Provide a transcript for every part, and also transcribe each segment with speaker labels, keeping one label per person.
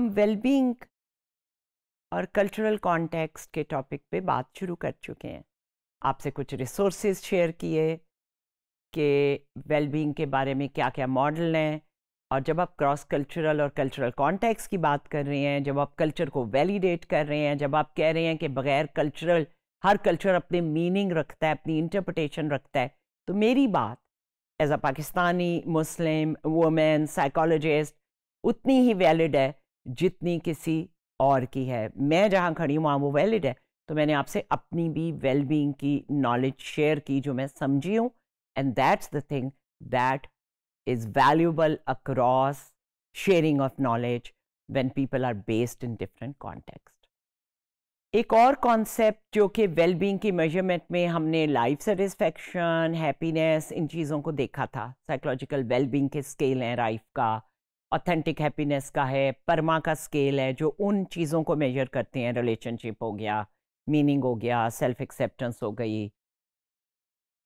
Speaker 1: हम वेलबींग और cultural context के टॉपिक पे बात शुरू कर चुके हैं आपसे कुछ रिसोर्सेज शेयर किए कि वेलबींग के बारे में क्या क्या मॉडल हैं और जब आप क्रॉस कल्चरल और कल्चरल कॉन्टेक्स की बात कर रहे हैं जब आप कल्चर को वैलिडेट कर रहे हैं जब आप कह रहे हैं कि बगैर कल्चरल हर कल्चर अपने मीनिंग रखता है अपनी इंटरप्रटेशन रखता है तो मेरी बात as a Pakistani Muslim woman psychologist उतनी ही वैलिड है जितनी किसी और की है मैं जहाँ खड़ी हूँ वहाँ वो वैलिड है तो मैंने आपसे अपनी भी वेलबींग की नॉलेज शेयर की जो मैं समझी हूँ and that's the thing that is valuable across sharing of knowledge when people are based in different context एक और कॉन्सेप्ट जो कि वेलबींग की मेजरमेंट में हमने लाइफ सेटिस्फेक्शन हैप्पीनेस इन चीज़ों को देखा था साइकोलॉजिकल वेलबींग के स्केल हैं लाइफ का ऑथेंटिक हैप्पीनेस का है परमा का स्केल है जो उन चीज़ों को मेजर करते हैं रिलेशनशिप हो गया मीनिंग हो गया सेल्फ एक्सेप्टेंस हो गई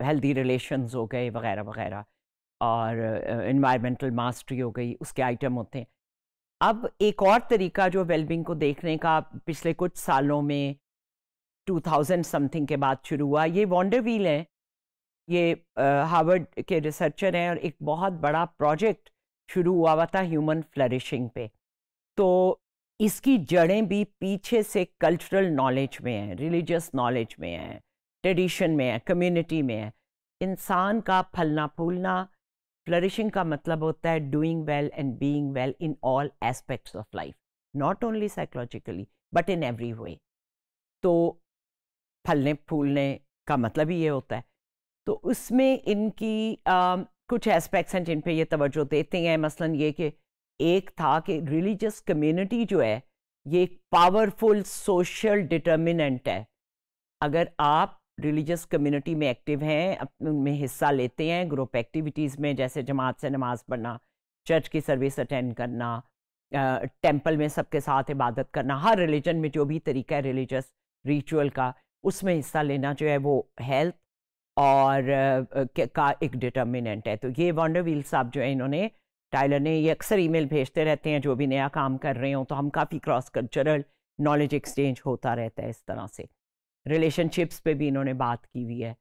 Speaker 1: हेल्दी रिलेशंस हो गए वगैरह वगैरह और इन्वायरमेंटल uh, मास्टरी हो गई उसके आइटम होते हैं अब एक और तरीका जो वेलबिंग को देखने का पिछले कुछ सालों में 2000 समथिंग के बाद शुरू हुआ ये वॉन्डरवील है ये हार्वर्ड uh, के रिसर्चर हैं और एक बहुत बड़ा प्रोजेक्ट शुरू हुआ हुआ था ह्यूमन फ्लरिशिंग पे तो इसकी जड़ें भी पीछे से कल्चरल नॉलेज में हैं रिलीजियस नॉलेज में हैं ट्रेडिशन में है कम्युनिटी में है इंसान का फलना फूलना फ्लरिशिंग का मतलब होता है doing well and being well in all aspects of life not only psychologically but in every way तो फलने फूलने का मतलब ही ये होता है तो उसमें इनकी कुछ एस्पेक्ट्स हैं जिन पे ये तवज्जो देते हैं मसलन ये कि एक था कि रिलीजियस कम्युनिटी जो है ये एक पावरफुल सोशल डिटर्मिनेंट है अगर आप रिलीजियस कम्युनिटी में एक्टिव हैं उनमें हिस्सा लेते हैं ग्रुप एक्टिविटीज़ में जैसे जमात से नमाज पढ़ना चर्च की सर्विस अटेंड करना टेम्पल में सबके साथ इबादत करना हर रिलीजन में जो भी तरीका है रिलीजस रिचुअल का उसमें हिस्सा लेना जो है वो हेल्थ और का एक डिटर्मिनेंट है तो ये वॉन्डरवील साहब जो है इन्होंने टाइलर ने ये अक्सर ईमेल भेजते रहते हैं जो भी नया काम कर रहे हो तो हम काफ़ी क्रॉस कल्चरल नॉलेज एक्सचेंज होता रहता है इस तरह से रिलेशनशिप्स पे भी इन्होंने बात की हुई है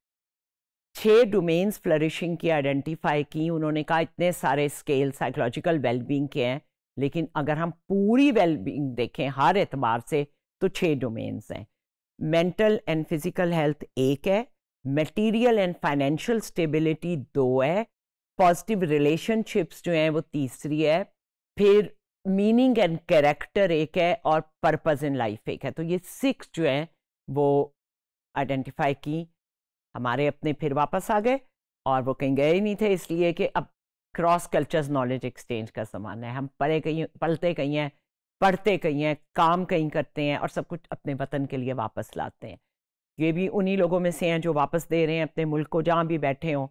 Speaker 1: छः डोमेन्स फ्लरिशिंग की आइडेंटिफाई की उन्होंने कहा इतने सारे स्केल साइकोलॉजिकल वेलबींग के हैं लेकिन अगर हम पूरी वेलबींग देखें हर एतबार से तो छः डोमेन्स हैं मेंटल एंड फिज़िकल हेल्थ एक है मटेरियल एंड फाइनेंशियल स्टेबिलिटी दो है पॉजिटिव रिलेशनशिप्स जो हैं वो तीसरी है फिर मीनिंग एंड कैरेक्टर एक है और पर्पस इन लाइफ एक है तो ये सिक्स जो हैं वो आइडेंटिफाई की हमारे अपने फिर वापस आ गए और वो कहीं गए ही नहीं थे इसलिए कि अब क्रॉस कल्चर्स नॉलेज एक्सचेंज का ज़माना है हम पढ़े कहीं पलते कहीं हैं पढ़ते कहीं हैं काम कहीं करते हैं और सब कुछ अपने वतन के लिए वापस लाते हैं ये भी उन्हीं लोगों में से हैं जो वापस दे रहे हैं अपने मुल्क को जहाँ भी बैठे हों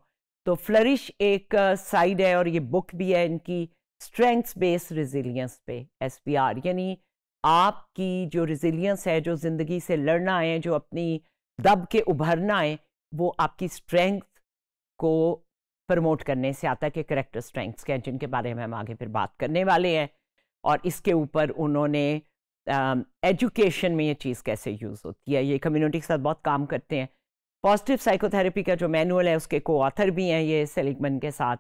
Speaker 1: तो फ्लरिश एक साइड है और ये बुक भी है इनकी स्ट्रेंथ्स बेस रिजिलियंस पे एस आर यानी आपकी जो रिजिलियंस है जो ज़िंदगी से लड़ना है जो अपनी दब के उभरना है वो आपकी स्ट्रेंथ को प्रमोट करने से आता है कि करेक्टर स्ट्रेंथ्स के जिनके बारे में हम आगे फिर बात करने वाले हैं और इसके ऊपर उन्होंने एजुकेशन um, में ये चीज़ कैसे यूज़ होती है ये कम्युनिटी के साथ बहुत काम करते हैं पॉजिटिव साइकोथेरेपी का जो मैनुअल है उसके को ऑथर भी हैं ये सेलिगमन के साथ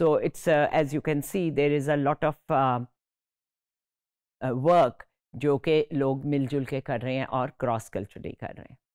Speaker 1: so it's as you can see there is a lot of work जो कि लोग मिलजुल के कर रहे हैं और क्रॉस कल्चरली कर रहे हैं